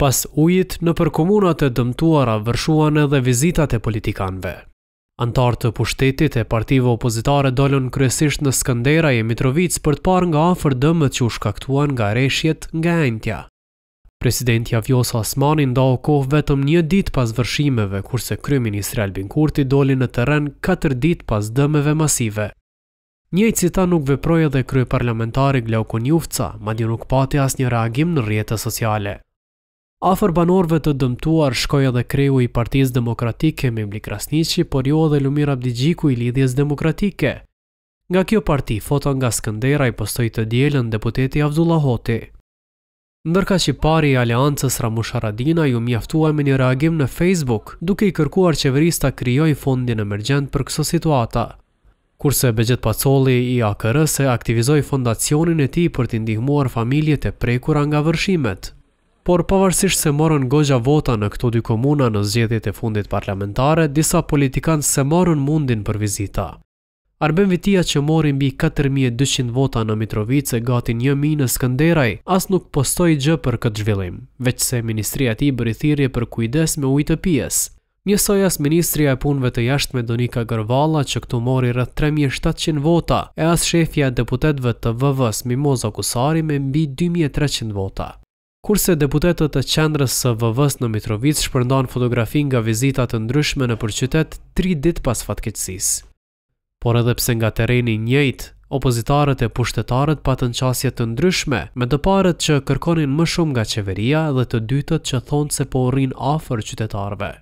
pas ujit në për komunat e dëmtuara vërshuan edhe vizitat e politikanve. Antartë të pushtetit e partive opozitare dolën kryesisht në Skandera e Mitrovic për të par nga afer dëmët që u shkaktuan nga reshjet nga entja. Presidenti Avjos Asmani nda o kohë vetëm një dit pas vërshimeve, kurse krymin Israel Kurti doli në teren 4 dit pas dëmeve masive. Njëjë cita nuk veproj edhe kry parlamentari Gleukon Jufca, ma di nuk pati as një reagim në rjetët sociale. Afër banorëve të dëmtuar shkoi edhe kreu i Partisë Demokratike Memli Krasniqi, por jo edhe Lumir Abdijiku i Lidhjes Demokratike. Nga kjo parti, foto nga Skëndera i postoj të djelën deputeti Avdulla Hoti. Ndërka që pari i Aleancës Ramusha Radina ju mjaftuaj me një reagim në Facebook, duke i kërkuar qeverista kryoj fondin mërgjend për këso situata. Kurse Begjet Pacoli i AKR-se aktivizoj fondacionin e ti për të ndihmuar familjet e prekura nga vërshimet por pavarësisht se morën gogja vota në këto dy komuna në zgjedhjet e fundit parlamentare, disa politikanë se morën mundin për vizita. Arben Vitia që mori mbi 4200 vota në Mitrovice gati 1000 në Skënderaj, as nuk postoi gjë për këtë zhvillim, veç se ministria e tij bëri thirrje për kujdes me ujë të pijes. Njësoj as ministria e punëve të jashtme Donika Gërvalla që këtu mori rrët 3700 vota, e as shefja deputetve të vëvës Mimoza Kusari me mbi 2300 vota kurse deputetet të qendrës së vëvës në Mitrovic shpërndan fotografin nga vizitat të ndryshme në përqytet tri dit pas fatkeqësis. Por edhe pse nga tereni njëjt, opozitarët e pushtetarët patë në qasjet të ndryshme, me të parët që kërkonin më shumë nga qeveria dhe të dytët që thonë se po rrinë afer qytetarëve.